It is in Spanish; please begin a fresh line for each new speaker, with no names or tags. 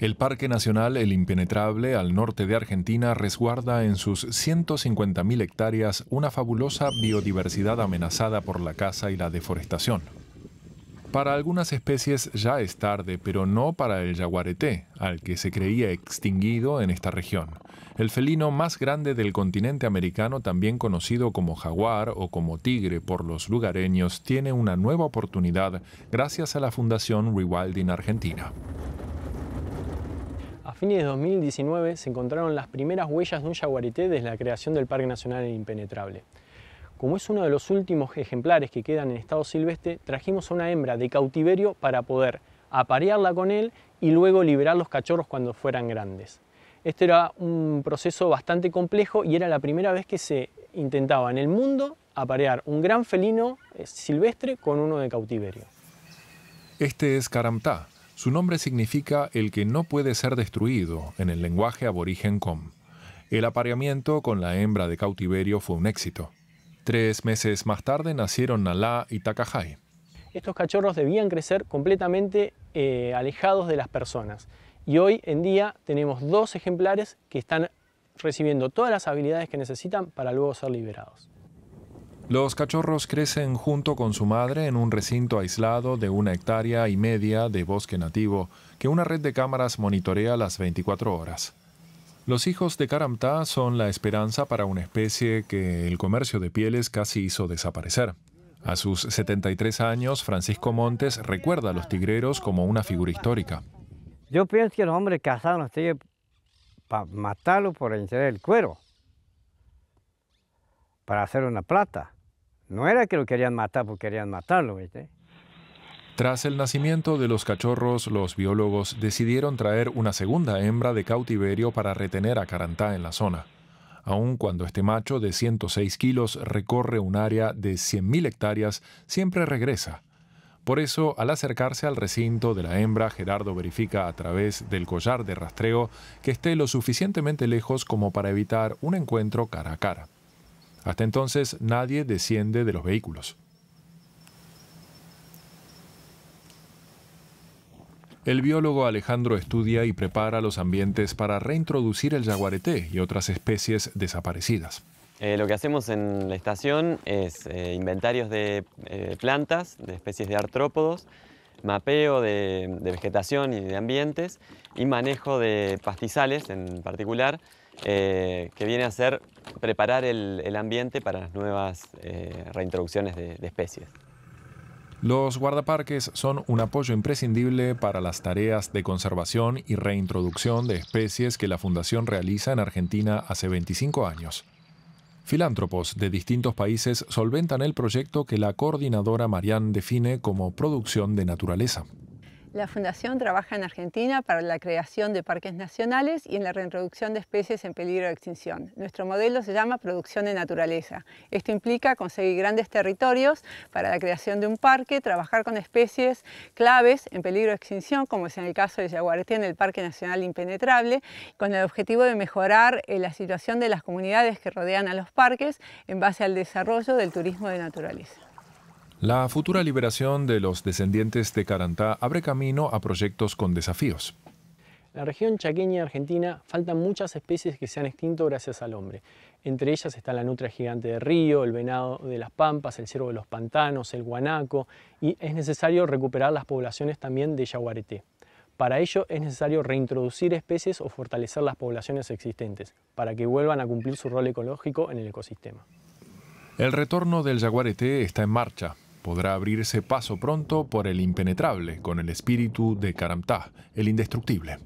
El Parque Nacional El Impenetrable al norte de Argentina resguarda en sus 150.000 hectáreas una fabulosa biodiversidad amenazada por la caza y la deforestación. Para algunas especies ya es tarde, pero no para el yaguareté, al que se creía extinguido en esta región. El felino más grande del continente americano, también conocido como jaguar o como tigre por los lugareños, tiene una nueva oportunidad gracias a la Fundación Rewilding Argentina
fines de 2019 se encontraron las primeras huellas de un yaguareté desde la creación del Parque Nacional Impenetrable. Como es uno de los últimos ejemplares que quedan en estado silvestre, trajimos a una hembra de cautiverio para poder aparearla con él y luego liberar los cachorros cuando fueran grandes. Este era un proceso bastante complejo y era la primera vez que se intentaba en el mundo aparear un gran felino eh, silvestre con uno de cautiverio.
Este es Caramtá, su nombre significa el que no puede ser destruido en el lenguaje aborigen com. El apareamiento con la hembra de cautiverio fue un éxito. Tres meses más tarde nacieron Nalá y Takahai.
Estos cachorros debían crecer completamente eh, alejados de las personas. Y hoy en día tenemos dos ejemplares que están recibiendo todas las habilidades que necesitan para luego ser liberados.
Los cachorros crecen junto con su madre en un recinto aislado de una hectárea y media de bosque nativo que una red de cámaras monitorea las 24 horas. Los hijos de Karamta son la esperanza para una especie que el comercio de pieles casi hizo desaparecer. A sus 73 años, Francisco Montes recuerda a los tigreros como una figura histórica.
Yo pienso que los hombres cazados no tigres para matarlo por el cuero, para hacer una plata. No era que lo querían matar porque querían matarlo, ¿viste?
Tras el nacimiento de los cachorros, los biólogos decidieron traer una segunda hembra de cautiverio para retener a Carantá en la zona. Aun cuando este macho de 106 kilos recorre un área de 100.000 hectáreas, siempre regresa. Por eso, al acercarse al recinto de la hembra, Gerardo verifica a través del collar de rastreo que esté lo suficientemente lejos como para evitar un encuentro cara a cara. Hasta entonces nadie desciende de los vehículos. El biólogo Alejandro estudia y prepara los ambientes para reintroducir el yaguareté y otras especies desaparecidas.
Eh, lo que hacemos en la estación es eh, inventarios de eh, plantas, de especies de artrópodos, mapeo de, vegetación y de ambientes y manejo de pastizales en particular eh, que viene a ser preparar el, ambiente para las nuevas eh, reintroducciones de, de especies.
Los guardaparques son un apoyo imprescindible para las tareas de conservación y reintroducción de especies que la Fundación realiza en Argentina hace 25 años. Filántropos de distintos países solventan el proyecto que la coordinadora Marianne define como producción de naturaleza.
La Fundación trabaja en Argentina para la creación de parques nacionales y en la reintroducción de especies en peligro de extinción. Nuestro modelo se llama producción de naturaleza. Esto implica conseguir grandes territorios para la creación de un parque, trabajar con especies claves en peligro de extinción, como es en el caso de Yaguarete en el Parque Nacional Impenetrable, con el objetivo de mejorar eh, la situación de las comunidades que rodean a los parques en base al desarrollo del turismo de naturaleza.
La futura liberación de los descendientes de Carantá abre camino a proyectos con desafíos.
En la región chaqueña argentina faltan muchas especies que se han extinto gracias al hombre. Entre ellas está la nutria gigante de río, el venado de las pampas, el ciervo de los pantanos, el guanaco, y es necesario recuperar las poblaciones también de yaguareté. Para ello es necesario reintroducir especies o fortalecer las poblaciones existentes, para que vuelvan a cumplir su rol ecológico en el ecosistema.
El retorno del yaguareté está en marcha, podrá abrirse paso pronto por el impenetrable con el espíritu de Karamtah, el indestructible.